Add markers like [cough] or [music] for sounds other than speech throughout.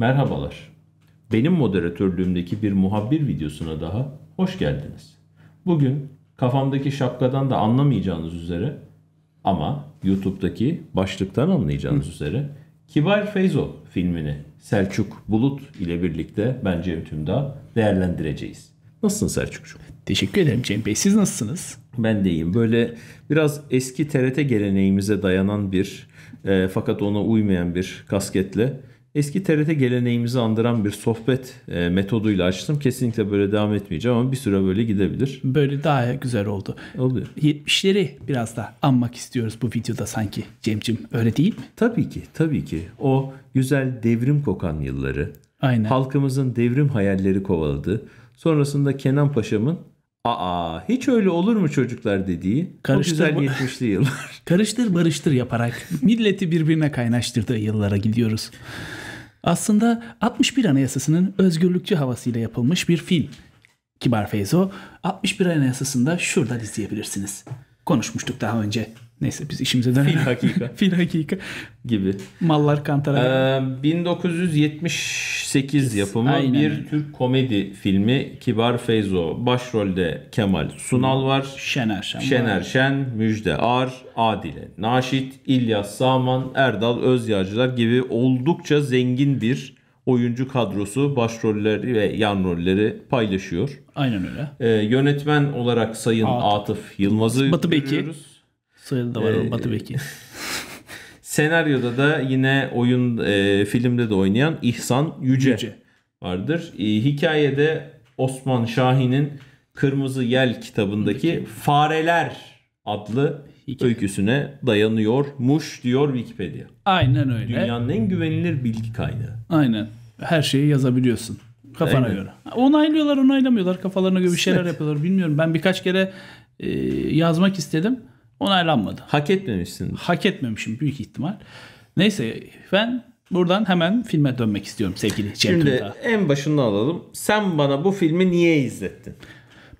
Merhabalar. Benim moderatörlüğümdeki bir muhabir videosuna daha hoş geldiniz. Bugün kafamdaki şapkadan da anlamayacağınız üzere ama YouTube'daki başlıktan anlayacağınız Hı. üzere Kibar Feyzo filmini Selçuk Bulut ile birlikte ben Cem Tümdağ değerlendireceğiz. Nasılsın Selçukcuğum? Teşekkür ederim Cem Bey. Siz nasılsınız? Ben de iyiyim. Böyle biraz eski TRT geleneğimize dayanan bir e, fakat ona uymayan bir kasketle eski TRT geleneğimizi andıran bir sohbet e, metoduyla açtım. Kesinlikle böyle devam etmeyeceğim ama bir süre böyle gidebilir. Böyle daha güzel oldu. Oluyor. 70'leri biraz da anmak istiyoruz bu videoda sanki Cemcim öyle değil mi? Tabii ki tabii ki. O güzel devrim kokan yılları. Aynen. Halkımızın devrim hayalleri kovaladı. Sonrasında Kenan Paşa'mın Aa hiç öyle olur mu çocuklar dediği karıştır, o güzel 70'li yıllar. [laughs] karıştır barıştır yaparak milleti birbirine kaynaştırdığı yıllara gidiyoruz. Aslında 61 Anayasası'nın özgürlükçü havasıyla yapılmış bir film. Kibar Feyzo 61 Anayasası'nda şuradan izleyebilirsiniz. Konuşmuştuk daha önce. Neyse biz işimize dönelim. Fil hakika. [laughs] Fil hakika. Gibi. Mallar Kantara. Ee, 1978 yapımı aynen. bir Türk komedi filmi Kibar Feyzo. Başrolde Kemal Sunal var. Şener Şen. Şener Şen, Müjde Ar, Adile Naşit, İlyas Saman, Erdal Özyağcılar gibi oldukça zengin bir oyuncu kadrosu başrolleri ve yan rolleri paylaşıyor. Aynen öyle. Ee, yönetmen olarak Sayın At- Atıf Yılmaz'ı Batı görüyoruz. Soyadı da var ee, Batı Beki. [laughs] senaryoda da yine oyun e, filmde de oynayan İhsan Yüce, Yüce. vardır. E, hikayede Osman Şahin'in Kırmızı Yel kitabındaki Peki. Fareler adlı Hikaye. öyküsüne dayanıyormuş diyor Wikipedia. Aynen öyle. Dünyanın en güvenilir bilgi kaynağı. Aynen. Her şeyi yazabiliyorsun. Kafana Aynen. göre. Onaylıyorlar onaylamıyorlar. Kafalarına göre bir şeyler evet. yapıyorlar. Bilmiyorum. Ben birkaç kere e, yazmak istedim onaylanmadı. Hak etmemişsin. Hak etmemişim büyük ihtimal. Neyse ben buradan hemen filme dönmek istiyorum sevgili Cem Şimdi Tunta. en başından alalım. Sen bana bu filmi niye izlettin?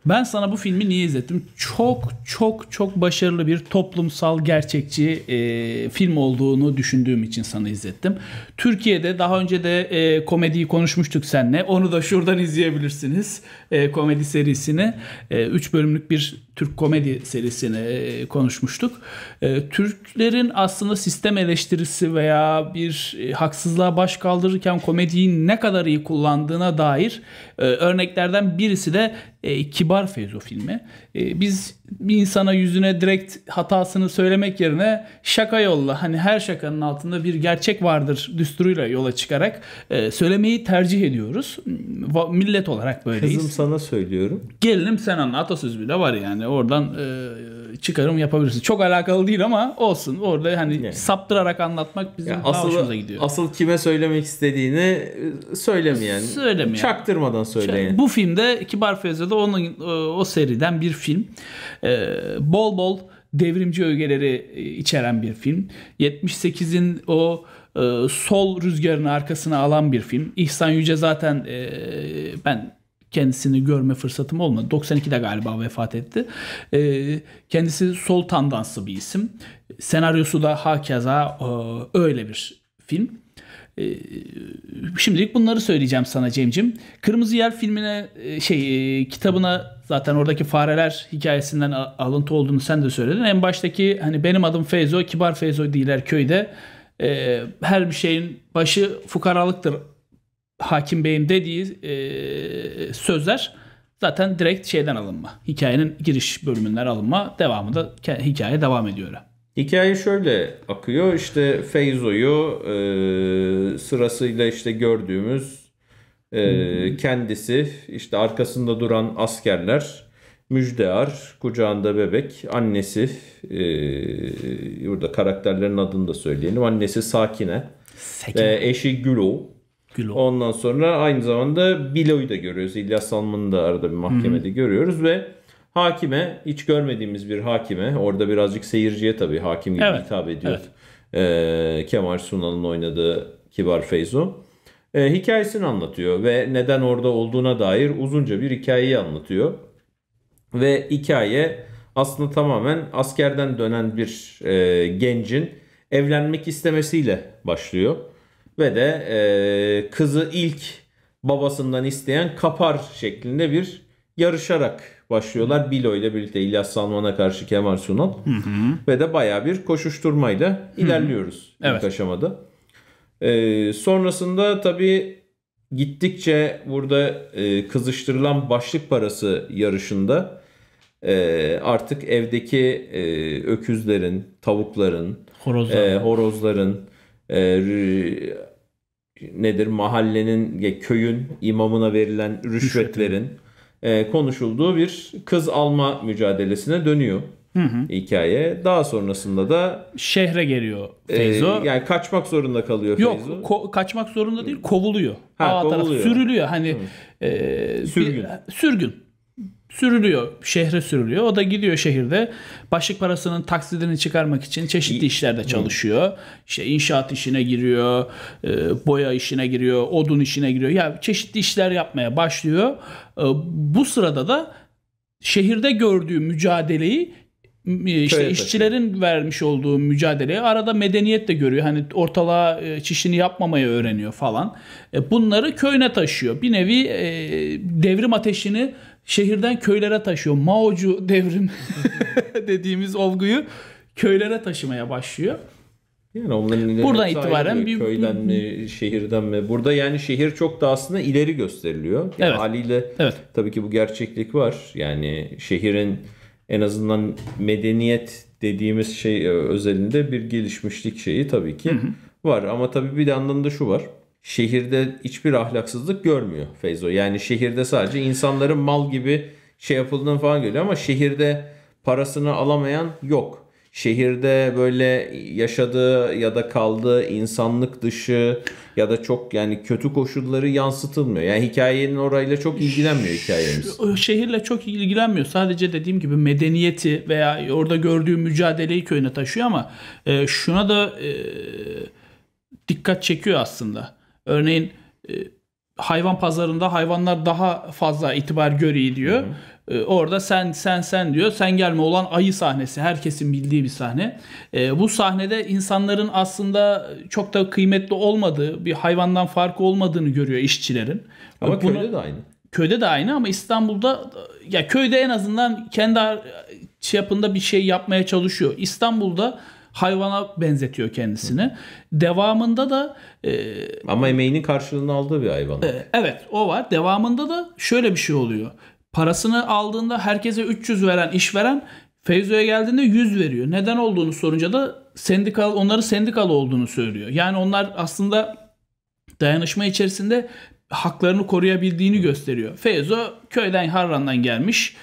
Ben sana bu filmi niye izlettim? Çok çok çok başarılı bir toplumsal gerçekçi e, film olduğunu düşündüğüm için sana izlettim. Türkiye'de daha önce de e, komediyi konuşmuştuk seninle. Onu da şuradan izleyebilirsiniz e, komedi serisini, 3 e, bölümlük bir Türk komedi serisini e, konuşmuştuk. E, Türklerin aslında sistem eleştirisi veya bir e, haksızlığa baş kaldırırken komediyi ne kadar iyi kullandığına dair e, örneklerden birisi de e, Kibar Feyzo filmi. E, biz bir insana yüzüne direkt hatasını söylemek yerine şaka yolla hani her şakanın altında bir gerçek vardır düsturuyla yola çıkarak e, söylemeyi tercih ediyoruz. Va- millet olarak böyleyiz. Kızım sana söylüyorum. Gelinim sen anla atasözü bile var yani oradan e, çıkarım yapabilirsin. Çok alakalı değil ama olsun. Orada hani yani. saptırarak anlatmak bizim yani daha asıl, hoşumuza gidiyor. Asıl kime söylemek istediğini e, söylemeyen. Söylemeyen. Çaktırmadan söyleyen. Bu filmde Kibar Fevzi'de onun e, o seriden bir film. E, bol bol devrimci ögeleri içeren bir film. 78'in o sol rüzgarını arkasına alan bir film. İhsan Yüce zaten ben kendisini görme fırsatım olmadı. 92'de galiba vefat etti. Ee, kendisi sol tandanslı bir isim. Senaryosu da hakeza e, öyle bir film. Ee, şimdilik bunları söyleyeceğim sana Cemcim. Kırmızı Yer filmine e, şey e, kitabına zaten oradaki fareler hikayesinden alıntı olduğunu sen de söyledin. En baştaki hani benim adım Feyzo, kibar Feyzo değiller köyde. Ee, her bir şeyin başı fukaralıktır Hakim Bey'in dediği e, sözler zaten direkt şeyden alınma. Hikayenin giriş bölümünden alınma. Devamı da hikaye devam ediyor. Hikaye şöyle akıyor. İşte Feyzo'yu e, sırasıyla işte gördüğümüz e, kendisi işte arkasında duran askerler Müjdear kucağında bebek annesi e, burada karakterlerin adını da söyleyelim annesi Sakine Sekine. ve eşi Gülo Bilo. Ondan sonra aynı zamanda Bilo'yu da görüyoruz. İlyas Salman'ı da arada bir mahkemede hı görüyoruz ve hakime hiç görmediğimiz bir hakime orada birazcık seyirciye tabii hakim gibi evet. hitap ediyor. Evet. Ee, Kemal Sunal'ın oynadığı Kibar Feyzo. Ee, hikayesini anlatıyor ve neden orada olduğuna dair uzunca bir hikayeyi anlatıyor. Ve hikaye aslında tamamen askerden dönen bir e, gencin evlenmek istemesiyle başlıyor ve de e, kızı ilk babasından isteyen kapar şeklinde bir yarışarak başlıyorlar. Bilo ile birlikte İlyas Salman'a karşı Kemal Sunal hı hı. ve de baya bir koşuşturmayla hı. ilerliyoruz hı. ilk aşamada. E, sonrasında tabi gittikçe burada e, kızıştırılan başlık parası yarışında e, artık evdeki e, öküzlerin, tavukların, Horozlar. e, horozların, e, nedir mahallenin ya köyün imamına verilen rüşvetlerin e, konuşulduğu bir kız alma mücadelesine dönüyor. Hı hı. hikaye. Daha sonrasında da şehre geliyor Feyzo. E, yani kaçmak zorunda kalıyor Yok, Feyzo. Yok ko- kaçmak zorunda değil kovuluyor. Ha, Ağa kovuluyor. Taraf, sürülüyor hani e, sürgün. Bir, sürgün sürülüyor. Şehre sürülüyor. O da gidiyor şehirde başlık parasının taksidini çıkarmak için çeşitli işlerde çalışıyor. İşte inşaat işine giriyor, e, boya işine giriyor, odun işine giriyor. Ya yani çeşitli işler yapmaya başlıyor. E, bu sırada da şehirde gördüğü mücadeleyi e, işte Köye işçilerin taşıyor. vermiş olduğu mücadeleyi arada medeniyet de görüyor. Hani ortalığa çişini yapmamayı öğreniyor falan. Bunları köyüne taşıyor. Bir nevi devrim ateşini şehirden köylere taşıyor. Maocu devrim [laughs] [laughs] dediğimiz olguyu köylere taşımaya başlıyor. Yani onların buradan itibaren bir köyden mi, şehirden mi? Burada yani şehir çok da aslında ileri gösteriliyor. Yani evet. Haliyle evet. tabii ki bu gerçeklik var. Yani şehrin en azından medeniyet dediğimiz şey e, özelinde bir gelişmişlik şeyi tabii ki hı hı. var. Ama tabii bir de anlamda şu var şehirde hiçbir ahlaksızlık görmüyor Feyzo. Yani şehirde sadece insanların mal gibi şey yapıldığını falan görüyor ama şehirde parasını alamayan yok. Şehirde böyle yaşadığı ya da kaldığı insanlık dışı ya da çok yani kötü koşulları yansıtılmıyor. Yani hikayenin orayla çok ilgilenmiyor hikayemiz. Şehirle çok ilgilenmiyor. Sadece dediğim gibi medeniyeti veya orada gördüğü mücadeleyi köyüne taşıyor ama e, şuna da e, dikkat çekiyor aslında. Örneğin e, hayvan pazarında hayvanlar daha fazla itibar görüyor diyor. Hı hı. E, orada sen sen sen diyor. Sen gelme olan ayı sahnesi. Herkesin bildiği bir sahne. E, bu sahnede insanların aslında çok da kıymetli olmadığı, bir hayvandan farkı olmadığını görüyor işçilerin. Ama Bunu, köyde de aynı. Köyde de aynı ama İstanbul'da ya köyde en azından kendi şey yapında bir şey yapmaya çalışıyor. İstanbul'da hayvana benzetiyor kendisini. Hı. Devamında da e, ama emeğinin karşılığını aldığı bir hayvan. E, evet, o var. Devamında da şöyle bir şey oluyor. Parasını aldığında herkese 300 veren işveren Feyzo'ya geldiğinde 100 veriyor. Neden olduğunu sorunca da sendikal onları sendikalı olduğunu söylüyor. Yani onlar aslında dayanışma içerisinde haklarını koruyabildiğini gösteriyor. Feyzo köyden Harran'dan gelmiş.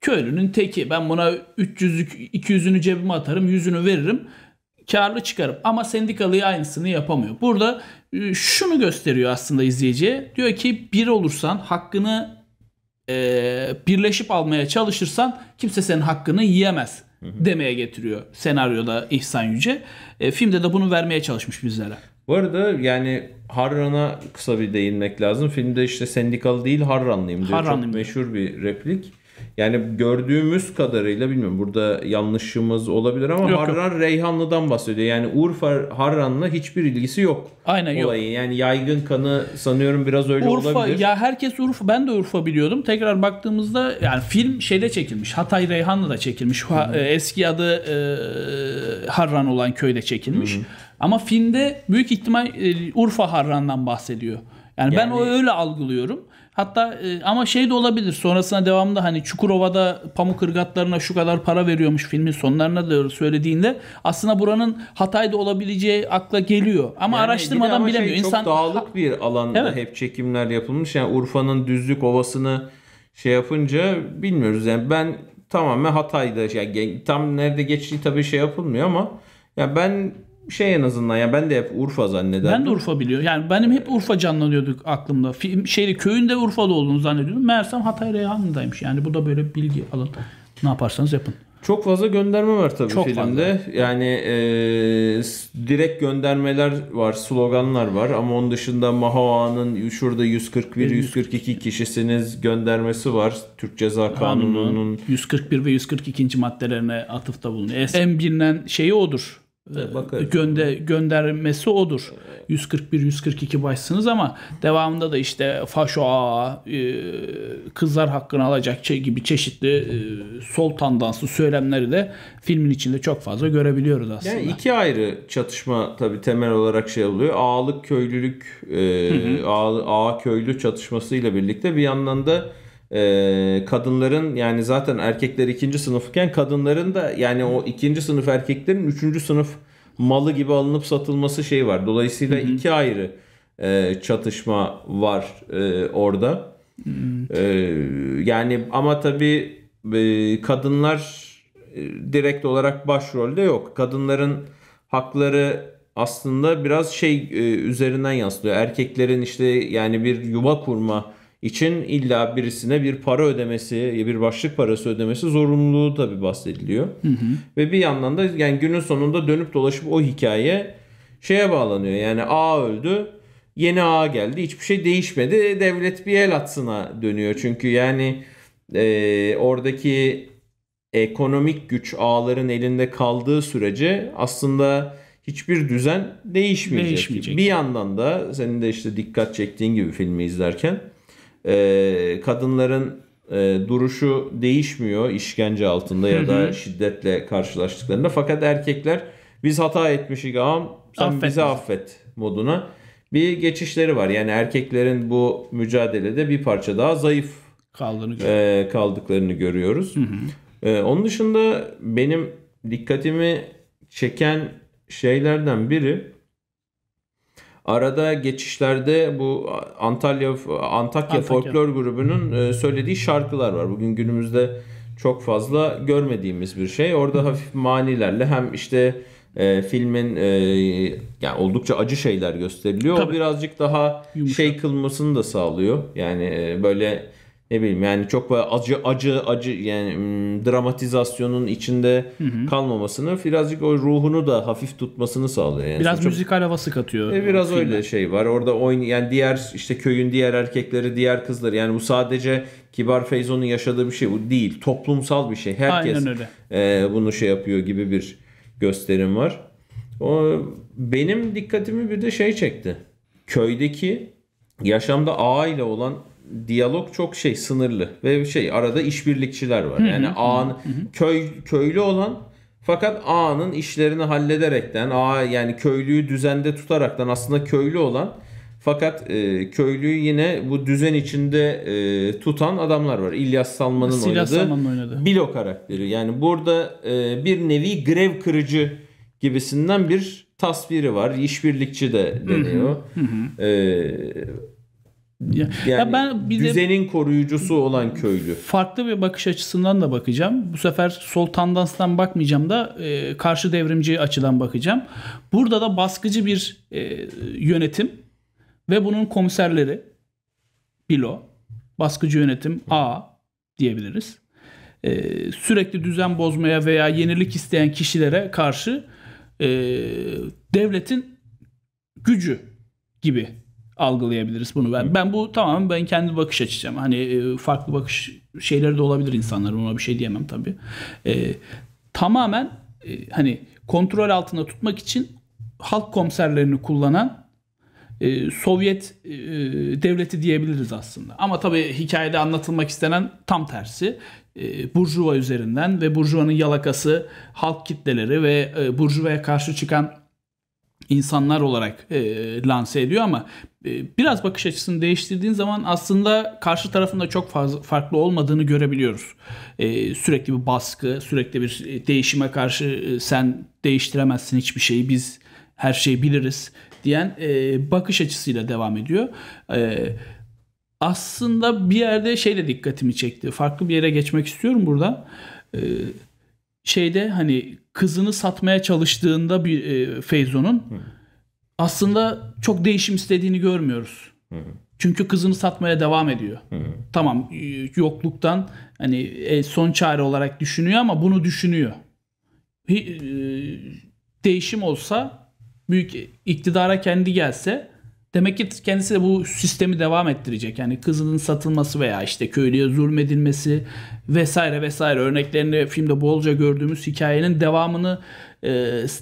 Köylünün teki. Ben buna 300'lük 200'ünü cebime atarım, 100'ünü veririm karlı çıkarım ama sendikalıya aynısını yapamıyor. Burada e, şunu gösteriyor aslında izleyiciye. Diyor ki bir olursan hakkını e, birleşip almaya çalışırsan kimse senin hakkını yiyemez demeye getiriyor senaryoda İhsan Yüce. E, filmde de bunu vermeye çalışmış bizlere. Bu arada yani Harran'a kısa bir değinmek lazım. Filmde işte sendikalı değil Harranlıyım diyor. Harranlıyım. Çok meşhur bir replik. Yani gördüğümüz kadarıyla bilmiyorum burada yanlışımız olabilir ama yok, Harran yok. Reyhanlı'dan bahsediyor. Yani Urfa Harran'la hiçbir ilgisi yok. Aynen olayın. yok. Yani yaygın kanı sanıyorum biraz öyle Urfa, olabilir. Ya herkes Urfa ben de Urfa biliyordum. Tekrar baktığımızda yani film şeyde çekilmiş. Hatay Reyhanlı'da çekilmiş. Hı -hı. E, eski adı e, Harran olan köyde çekilmiş. Hı -hı. Ama filmde büyük ihtimal e, Urfa Harran'dan bahsediyor. Yani, yani ben o öyle algılıyorum. Hatta e, ama şey de olabilir. Sonrasına devamında hani Çukurova'da pamuk ırgatlarına şu kadar para veriyormuş filmin sonlarına doğru söylediğinde aslında buranın Hatay'da olabileceği akla geliyor. Ama yani araştırmadan ama şey, bilemiyor. Şey, çok dağlık bir alanda evet. hep çekimler yapılmış. Yani Urfa'nın düzlük ovasını şey yapınca bilmiyoruz. Yani ben tamamen Hatay'da yani tam nerede geçtiği tabii şey yapılmıyor ama ya yani ben şey en azından ya ben de hep Urfa zannederdim. Ben de Urfa biliyorum. Yani benim hep Urfa canlanıyordu aklımda. Film, şeyde köyünde Urfalı olduğunu zannediyordum. Meğersem Hatay Reyhanlı'daymış. Yani bu da böyle bilgi alın. Ne yaparsanız yapın. Çok fazla gönderme var tabii Çok filmde. Fazla. Yani e, direkt göndermeler var, sloganlar var ama onun dışında Mahoa'nın şurada 141 142 kişisiniz göndermesi var. Türk Ceza Kanunu'nun 141 ve 142. maddelerine atıfta bulunuyor. En bilinen şeyi odur. Ee, bakarız. Gönde, göndermesi odur. 141-142 başsınız ama devamında da işte faşo ağa, e, kızlar hakkını alacak gibi çeşitli e, sol tandanslı söylemleri de filmin içinde çok fazla görebiliyoruz aslında. Yani iki ayrı çatışma tabi temel olarak şey oluyor. Ağalık köylülük, e, ağa, ağa köylü çatışmasıyla birlikte bir yandan da e, kadınların yani zaten erkekler ikinci sınıfken kadınların da yani o ikinci sınıf erkeklerin üçüncü sınıf malı gibi alınıp satılması şey var. Dolayısıyla hı hı. iki ayrı e, çatışma var e, orada. E, yani ama tabii e, kadınlar e, direkt olarak başrolde yok. Kadınların hakları aslında biraz şey e, üzerinden yansılıyor. Erkeklerin işte yani bir yuva kurma için illa birisine bir para ödemesi, bir başlık parası ödemesi zorunluluğu tabi bahsediliyor. Hı hı. Ve bir yandan da yani günün sonunda dönüp dolaşıp o hikaye şeye bağlanıyor. Yani A öldü, yeni A geldi, hiçbir şey değişmedi. Devlet bir el atsına dönüyor. Çünkü yani e, oradaki ekonomik güç ağların elinde kaldığı sürece aslında hiçbir düzen değişmeyecek. değişmeyecek. Bir yandan da senin de işte dikkat çektiğin gibi filmi izlerken e, kadınların e, duruşu değişmiyor işkence altında ya da şiddetle karşılaştıklarında. Fakat erkekler biz hata etmişik ama sen affet. bizi affet moduna bir geçişleri var. Yani erkeklerin bu mücadelede bir parça daha zayıf kaldığını e, kaldıklarını görüyoruz. Hı hı. E, onun dışında benim dikkatimi çeken şeylerden biri Arada geçişlerde bu Antalya Antakya, Antakya. folklor grubunun e, söylediği şarkılar var. Bugün günümüzde çok fazla görmediğimiz bir şey. Orada hafif manilerle hem işte e, filmin e, yani oldukça acı şeyler gösteriliyor. Tabii. O birazcık daha şey Yumuşak. şey kılmasını da sağlıyor. Yani e, böyle ne bileyim yani çok böyle acı acı acı yani dramatizasyonun içinde hı hı. kalmamasını birazcık o ruhunu da hafif tutmasını sağlıyor. Yani biraz çok, müzikal havası katıyor. E, biraz öyle şey var. Orada oyn yani diğer işte köyün diğer erkekleri, diğer kızları yani bu sadece Kibar Feyzo'nun yaşadığı bir şey bu değil. Toplumsal bir şey. Herkes E, bunu şey yapıyor gibi bir gösterim var. O benim dikkatimi bir de şey çekti. Köydeki yaşamda ağa ile olan diyalog çok şey sınırlı ve şey arada işbirlikçiler var. Yani ağan köy köylü olan fakat ağanın işlerini hallederekten, ağa yani köylüyü düzende tutaraktan aslında köylü olan fakat e, köylüyü yine bu düzen içinde e, tutan adamlar var. İlyas Salman'ın Silah oynadığı Salman'ın oynadı. Bilo karakteri. Yani burada e, bir nevi grev kırıcı gibisinden bir tasviri var. İşbirlikçi de deniyor. Hı hı. Hı e, yani ya ben bir düzenin de, koruyucusu olan köylü. Farklı bir bakış açısından da bakacağım. Bu sefer sol tandanstan bakmayacağım da e, karşı devrimci açıdan bakacağım. Burada da baskıcı bir e, yönetim ve bunun komiserleri Bilo, baskıcı yönetim A diyebiliriz. E, sürekli düzen bozmaya veya yenilik isteyen kişilere karşı e, devletin gücü gibi algılayabiliriz bunu. Ben, ben bu tamam ben kendi bakış açacağım. Hani e, farklı bakış şeyleri de olabilir insanlar. Ona bir şey diyemem tabii. E, tamamen e, hani kontrol altında tutmak için halk komiserlerini kullanan e, Sovyet e, devleti diyebiliriz aslında. Ama tabii hikayede anlatılmak istenen tam tersi. E, burjuva üzerinden ve Burjuva'nın yalakası halk kitleleri ve e, Burjuva'ya karşı çıkan insanlar olarak e, lanse ediyor ama e, biraz bakış açısını değiştirdiğin zaman aslında karşı tarafında çok fazla farklı olmadığını görebiliyoruz. E, sürekli bir baskı, sürekli bir e, değişime karşı e, sen değiştiremezsin hiçbir şeyi, biz her şeyi biliriz diyen e, bakış açısıyla devam ediyor. E, aslında bir yerde şeyle dikkatimi çekti. Farklı bir yere geçmek istiyorum burada. E, şeyde hani kızını satmaya çalıştığında bir e, Feyzo'nun hı. aslında çok değişim istediğini görmüyoruz. Hı. Çünkü kızını satmaya devam ediyor. Hı. Tamam e, yokluktan hani e, son çare olarak düşünüyor ama bunu düşünüyor. E, değişim olsa büyük iktidara kendi gelse Demek ki kendisi de bu sistemi devam ettirecek. Yani kızının satılması veya işte köylüye zulmedilmesi vesaire vesaire örneklerini filmde bolca gördüğümüz hikayenin devamını e,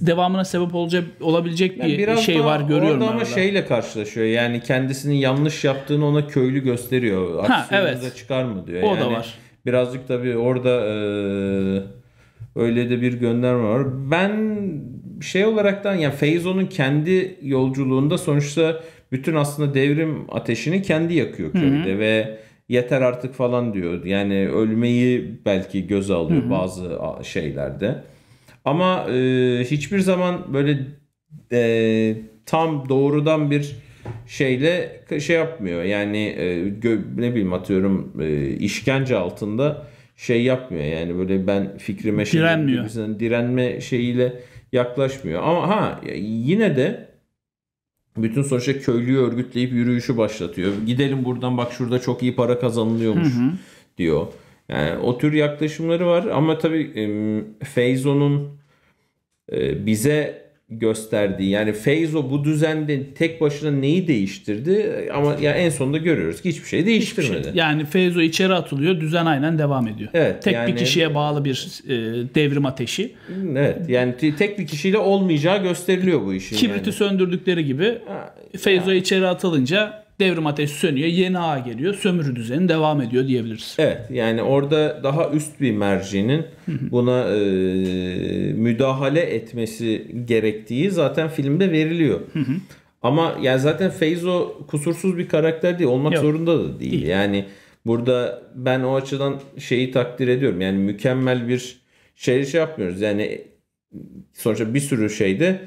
devamına sebep olacak olabilecek yani bir biraz şey var görüyorum. Orada ama arada. şeyle karşılaşıyor. Yani kendisinin yanlış yaptığını ona köylü gösteriyor. Aksiyonunuza evet. çıkar mı diyor. O yani da var. Birazcık tabii orada e, öyle de bir gönderme var. Ben şey olaraktan yani Feyzo'nun kendi yolculuğunda sonuçta bütün aslında devrim ateşini kendi yakıyor köyde ve yeter artık falan diyor. Yani ölmeyi belki göze alıyor Hı-hı. bazı şeylerde. Ama e, hiçbir zaman böyle e, tam doğrudan bir şeyle şey yapmıyor. Yani e, gö, ne bileyim atıyorum e, işkence altında şey yapmıyor. Yani böyle ben fikrime şey direnme şeyiyle yaklaşmıyor. Ama ha yine de bütün sonuçta köylüyü örgütleyip yürüyüşü başlatıyor. Gidelim buradan bak şurada çok iyi para kazanılıyormuş hı hı. diyor. Yani o tür yaklaşımları var ama tabii Feyzo'nun e, bize gösterdiği yani Feyzo bu düzende tek başına neyi değiştirdi ama ya yani en sonunda görüyoruz ki hiçbir şey değiştirmedi. Hiçbir şey. Yani Feyzo içeri atılıyor, düzen aynen devam ediyor. Evet, tek yani, bir kişiye bağlı bir e, devrim ateşi. Evet. Yani tek bir kişiyle olmayacağı gösteriliyor bu işin. Kibriti yani. söndürdükleri gibi Feyzo yani. içeri atılınca Devrim ateşi sönüyor, yeni ağa geliyor, sömürü düzeni devam ediyor diyebiliriz. Evet, yani orada daha üst bir mercinin buna e, müdahale etmesi gerektiği zaten filmde veriliyor. Ama yani zaten Feyzo kusursuz bir karakter değil, olmak Yok. zorunda da değil. değil. Yani burada ben o açıdan şeyi takdir ediyorum. Yani mükemmel bir şey şey yapmıyoruz. Yani sonuçta bir sürü şeyde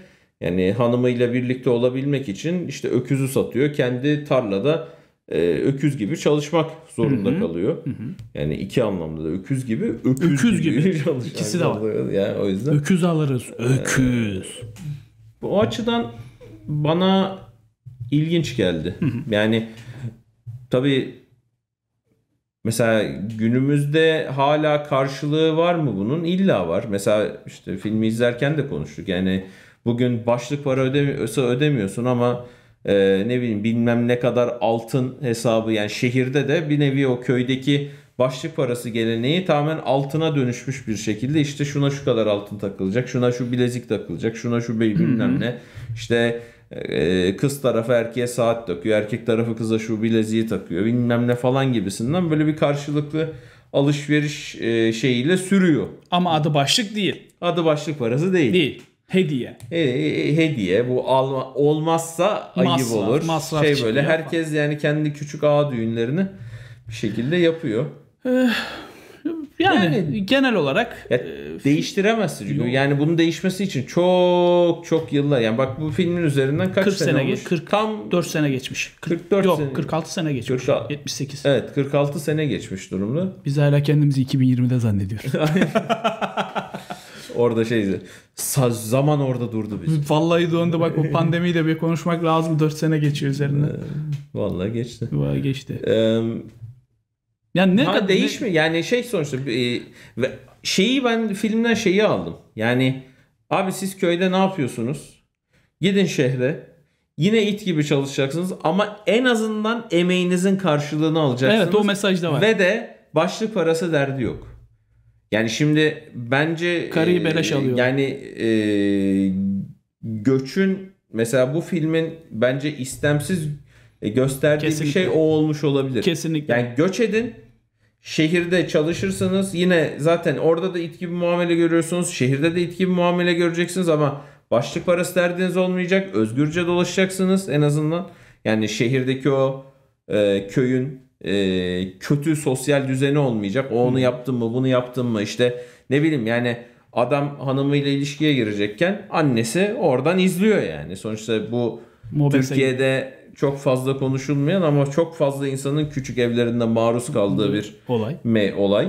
yani hanımıyla birlikte olabilmek için işte öküzü satıyor. Kendi tarlada e, öküz gibi çalışmak zorunda Hı-hı. kalıyor. Hı-hı. Yani iki anlamda da öküz gibi öküz, öküz gibi, gibi çalışmak [laughs] İkisi de var. Yani o yüzden. Öküz alırız. Ee, öküz. Ee, o açıdan bana ilginç geldi. Hı-hı. Yani tabii Mesela günümüzde hala karşılığı var mı bunun? İlla var. Mesela işte filmi izlerken de konuştuk. Yani Bugün başlık para ödemiyorsa ödemiyorsun ama e, ne bileyim bilmem ne kadar altın hesabı yani şehirde de bir nevi o köydeki başlık parası geleneği tamamen altına dönüşmüş bir şekilde işte şuna şu kadar altın takılacak, şuna şu bilezik takılacak, şuna şu bey bilmem ne. işte e, kız tarafı erkeğe saat takıyor, erkek tarafı kıza şu bileziği takıyor bilmem ne falan gibisinden böyle bir karşılıklı alışveriş e, şeyiyle sürüyor. Ama adı başlık değil. Adı başlık parası değil. Değil. Hediye. He, e, hediye bu alma, olmazsa ayıp masraf, olur. Masraf şey böyle herkes yani kendi küçük ağa düğünlerini bir şekilde yapıyor. Eh, yani, yani genel olarak ya, e, değiştiremezsin çünkü. Yani bunun değişmesi için çok çok yıllar. Yani bak bu filmin üzerinden kaç 40 sene, sene olmuş? 40, Tam 4 sene geçmiş. 44 Yok, sene. 46 sene geçmiş. 40, 78. Evet, 46 sene geçmiş durumda. Biz hala kendimizi 2020'de zannediyoruz. [laughs] Orada şeydi. Zaman orada durdu biz. [laughs] Vallahi döndü bak bu pandemiyi de bir konuşmak lazım. 4 sene geçiyor üzerine. Ee, vallahi geçti. Vallahi geçti. Ee, yani ne kadar değişme yani şey sonuçta e, şeyi ben filmden şeyi aldım. Yani abi siz köyde ne yapıyorsunuz? Gidin şehre. Yine it gibi çalışacaksınız ama en azından emeğinizin karşılığını alacaksınız. Evet o mesaj da var. Ve de başlık parası derdi yok. Yani şimdi bence karıyı e, beleş alıyor. Yani e, göçün mesela bu filmin bence istemsiz e, gösterdiği Kesinlikle. bir şey o olmuş olabilir. Kesinlikle. Yani göç edin. Şehirde çalışırsanız yine zaten orada da it gibi muamele görüyorsunuz. Şehirde de it gibi muamele göreceksiniz ama başlık parası derdiniz olmayacak. Özgürce dolaşacaksınız en azından. Yani şehirdeki o e, köyün e, kötü sosyal düzeni olmayacak. O onu yaptın mı bunu yaptın mı işte ne bileyim yani adam hanımıyla ilişkiye girecekken annesi oradan izliyor yani. Sonuçta bu Mobese Türkiye'de çok fazla konuşulmayan ama çok fazla insanın küçük evlerinde maruz kaldığı bir olay. Me olay.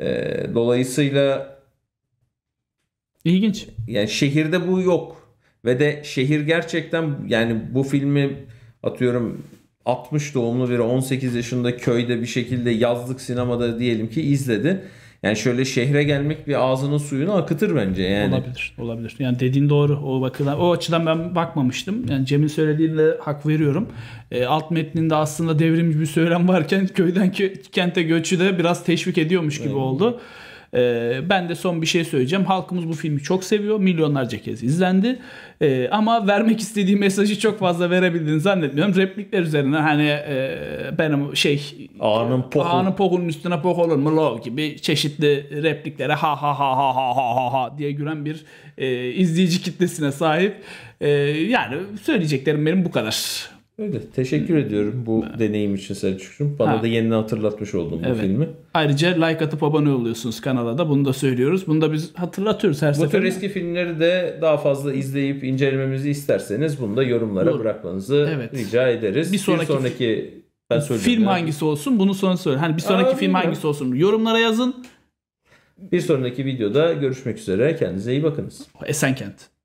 E, dolayısıyla ilginç. Yani şehirde bu yok ve de şehir gerçekten yani bu filmi atıyorum 60 doğumlu biri 18 yaşında köyde bir şekilde yazlık sinemada diyelim ki izledi. Yani şöyle şehre gelmek bir ağzının suyunu akıtır bence yani. Olabilir, olabilir. Yani dediğin doğru. O bakılan, o açıdan ben bakmamıştım. Yani Cem'in söylediğiyle hak veriyorum. E, alt metninde aslında devrimci bir söylem varken köyden kö kente göçü de biraz teşvik ediyormuş gibi evet. oldu. Ee, ben de son bir şey söyleyeceğim. Halkımız bu filmi çok seviyor. Milyonlarca kez izlendi. Ee, ama vermek istediği mesajı çok fazla verebildiğini zannetmiyorum. Replikler üzerine hani e, benim şey Ağanın pohun. Ağanın pohunun üstüne poh olur mu lo gibi çeşitli repliklere ha ha ha ha ha ha ha ha diye gülen bir e, izleyici kitlesine sahip. Ee, yani söyleyeceklerim benim bu kadar. Öyle. Teşekkür hmm. ediyorum bu evet. deneyim için Selçuk'cum. Bana ha. da yeni hatırlatmış oldun evet. bu filmi. Ayrıca like atıp abone oluyorsunuz kanala da. Bunu da söylüyoruz. Bunu da biz hatırlatıyoruz her seferinde. Bu tür eski filmleri de daha fazla izleyip incelememizi isterseniz bunu da yorumlara Yor. bırakmanızı evet. rica ederiz. Bir sonraki, bir sonraki ben film ya. hangisi olsun bunu sonra söyle. Hani bir sonraki Aa, film bilmiyorum. hangisi olsun yorumlara yazın. Bir sonraki videoda görüşmek üzere. Kendinize iyi bakınız. Esenkent.